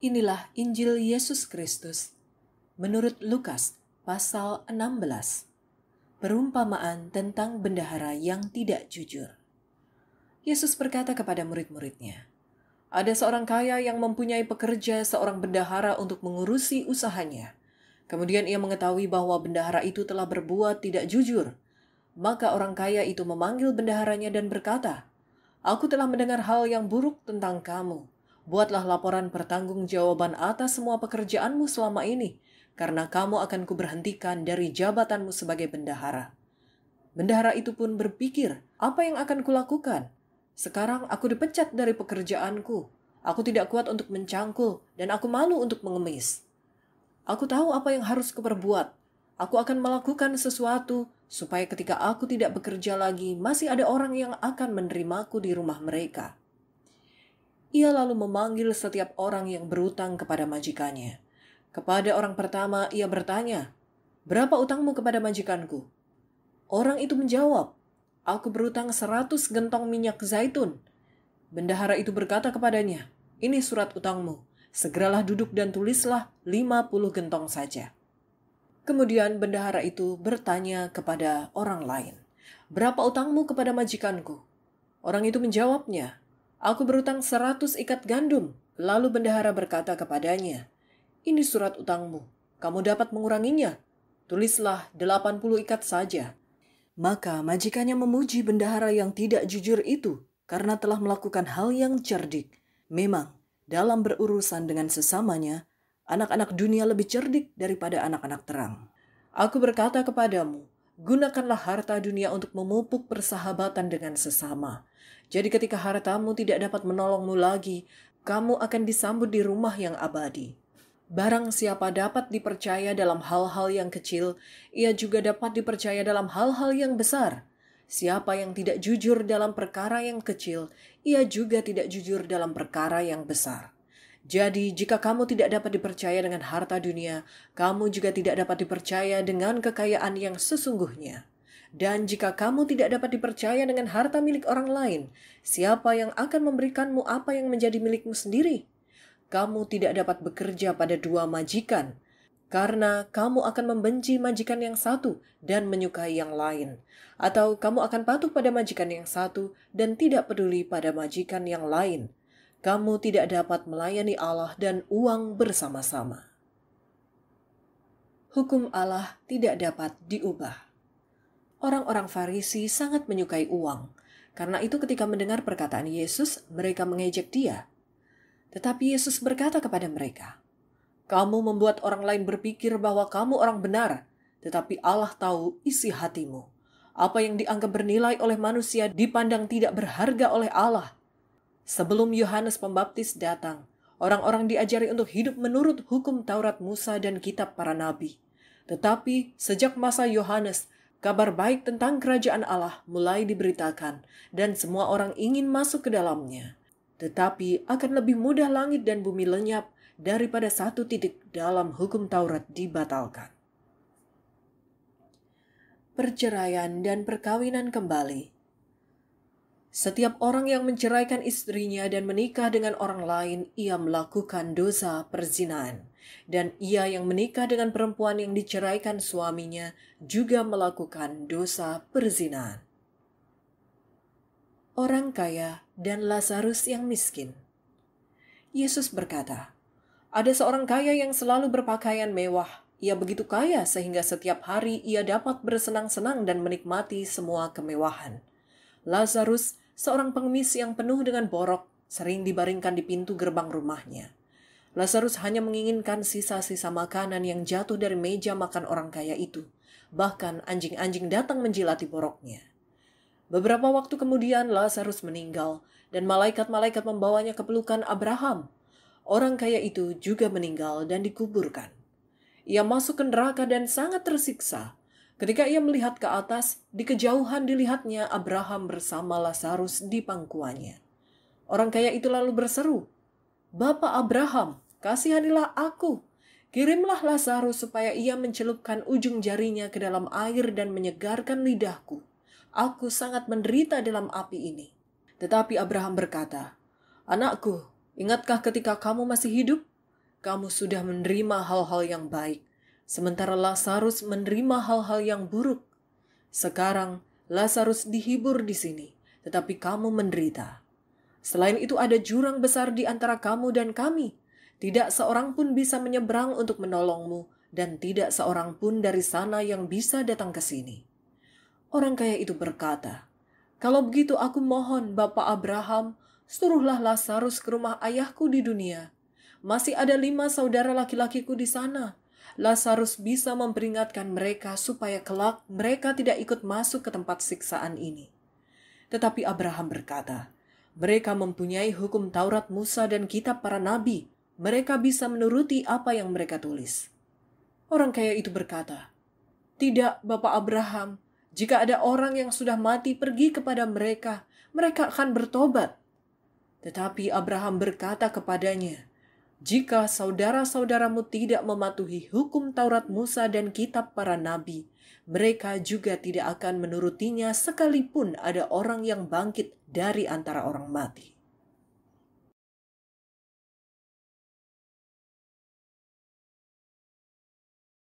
Inilah Injil Yesus Kristus menurut Lukas pasal 16. Perumpamaan tentang bendahara yang tidak jujur. Yesus berkata kepada murid-muridnya, "Ada seorang kaya yang mempunyai pekerja seorang bendahara untuk mengurusi usahanya. Kemudian ia mengetahui bahwa bendahara itu telah berbuat tidak jujur. Maka orang kaya itu memanggil bendaharanya dan berkata, "Aku telah mendengar hal yang buruk tentang kamu." buatlah laporan pertanggungjawaban atas semua pekerjaanmu selama ini, karena kamu akan kuberhentikan dari jabatanmu sebagai bendahara. Bendahara itu pun berpikir, apa yang akan kulakukan? Sekarang aku dipecat dari pekerjaanku. Aku tidak kuat untuk mencangkul, dan aku malu untuk mengemis. Aku tahu apa yang harus kuperbuat. Aku akan melakukan sesuatu supaya ketika aku tidak bekerja lagi, masih ada orang yang akan menerimaku di rumah mereka.' Ia lalu memanggil setiap orang yang berutang kepada majikannya. Kepada orang pertama ia bertanya, Berapa utangmu kepada majikanku? Orang itu menjawab, Aku berutang seratus gentong minyak zaitun. Bendahara itu berkata kepadanya, Ini surat utangmu. Segeralah duduk dan tulislah lima puluh gentong saja. Kemudian bendahara itu bertanya kepada orang lain, Berapa utangmu kepada majikanku? Orang itu menjawabnya, Aku berutang seratus ikat gandum. Lalu bendahara berkata kepadanya, Ini surat utangmu. Kamu dapat menguranginya. Tulislah delapan puluh ikat saja. Maka majikannya memuji bendahara yang tidak jujur itu karena telah melakukan hal yang cerdik. Memang, dalam berurusan dengan sesamanya, anak-anak dunia lebih cerdik daripada anak-anak terang. Aku berkata kepadamu, gunakanlah harta dunia untuk memupuk persahabatan dengan sesama. Jadi ketika hartamu tidak dapat menolongmu lagi, kamu akan disambut di rumah yang abadi. Barang siapa dapat dipercaya dalam hal-hal yang kecil, ia juga dapat dipercaya dalam hal-hal yang besar. Siapa yang tidak jujur dalam perkara yang kecil, ia juga tidak jujur dalam perkara yang besar. Jadi, jika kamu tidak dapat dipercaya dengan harta dunia, kamu juga tidak dapat dipercaya dengan kekayaan yang sesungguhnya. Dan jika kamu tidak dapat dipercaya dengan harta milik orang lain, siapa yang akan memberikanmu apa yang menjadi milikmu sendiri? Kamu tidak dapat bekerja pada dua majikan, karena kamu akan membenci majikan yang satu dan menyukai yang lain, atau kamu akan patuh pada majikan yang satu dan tidak peduli pada majikan yang lain. Kamu tidak dapat melayani Allah dan uang bersama-sama hukum Allah tidak dapat diubah orang-orang Farisi sangat menyukai uang. Karena itu ketika mendengar perkataan Yesus, mereka mengejek dia. Tetapi Yesus berkata kepada mereka, "Kamu membuat orang lain berpikir bahwa kamu orang benar, tetapi Allah tahu isi hatimu. Apa yang dianggap bernilai oleh manusia dipandang tidak berharga oleh Allah." Sebelum Yohanes Pembaptis datang, orang-orang diajari untuk hidup menurut hukum Taurat Musa dan kitab para nabi. Tetapi sejak masa Yohanes, kabar baik tentang kerajaan Allah mulai diberitakan, dan semua orang ingin masuk ke dalamnya. Tetapi akan lebih mudah langit dan bumi lenyap daripada satu titik dalam hukum Taurat dibatalkan. Perceraian dan perkawinan kembali setiap orang yang menceraikan istrinya dan menikah dengan orang lain, ia melakukan dosa perzinaan. Dan ia yang menikah dengan perempuan yang diceraikan suaminya juga melakukan dosa perzinaan. Orang kaya dan Lazarus yang miskin. Yesus berkata, "Ada seorang kaya yang selalu berpakaian mewah. Ia begitu kaya sehingga setiap hari ia dapat bersenang-senang dan menikmati semua kemewahan." Lazarus, seorang pengemis yang penuh dengan borok, sering dibaringkan di pintu gerbang rumahnya. Lazarus hanya menginginkan sisa-sisa makanan yang jatuh dari meja makan orang kaya itu. Bahkan anjing-anjing datang menjilati boroknya. Beberapa waktu kemudian Lazarus meninggal dan malaikat-malaikat membawanya ke pelukan Abraham. Orang kaya itu juga meninggal dan dikuburkan. Ia masuk ke neraka dan sangat tersiksa Ketika ia melihat ke atas, di kejauhan dilihatnya Abraham bersama Lazarus di pangkuannya. Orang kaya itu lalu berseru, "Bapak Abraham, kasihanilah aku. Kirimlah Lazarus supaya ia mencelupkan ujung jarinya ke dalam air dan menyegarkan lidahku. Aku sangat menderita dalam api ini." Tetapi Abraham berkata, "Anakku, ingatkah ketika kamu masih hidup? Kamu sudah menerima hal-hal yang baik Sementara Lazarus menerima hal-hal yang buruk. Sekarang Lazarus dihibur di sini, tetapi kamu menderita. Selain itu ada jurang besar di antara kamu dan kami. Tidak seorang pun bisa menyeberang untuk menolongmu dan tidak seorang pun dari sana yang bisa datang ke sini. Orang kaya itu berkata, "Kalau begitu aku mohon Bapak Abraham, suruhlah Lazarus ke rumah ayahku di dunia. Masih ada lima saudara laki-lakiku di sana, Lazarus bisa memperingatkan mereka supaya kelak mereka tidak ikut masuk ke tempat siksaan ini. Tetapi Abraham berkata, "Mereka mempunyai hukum Taurat Musa dan kitab para nabi. Mereka bisa menuruti apa yang mereka tulis." Orang kaya itu berkata, "Tidak, Bapak Abraham, jika ada orang yang sudah mati pergi kepada mereka, mereka akan bertobat." Tetapi Abraham berkata kepadanya, jika saudara-saudaramu tidak mematuhi hukum Taurat Musa dan kitab para nabi, mereka juga tidak akan menurutinya sekalipun ada orang yang bangkit dari antara orang mati.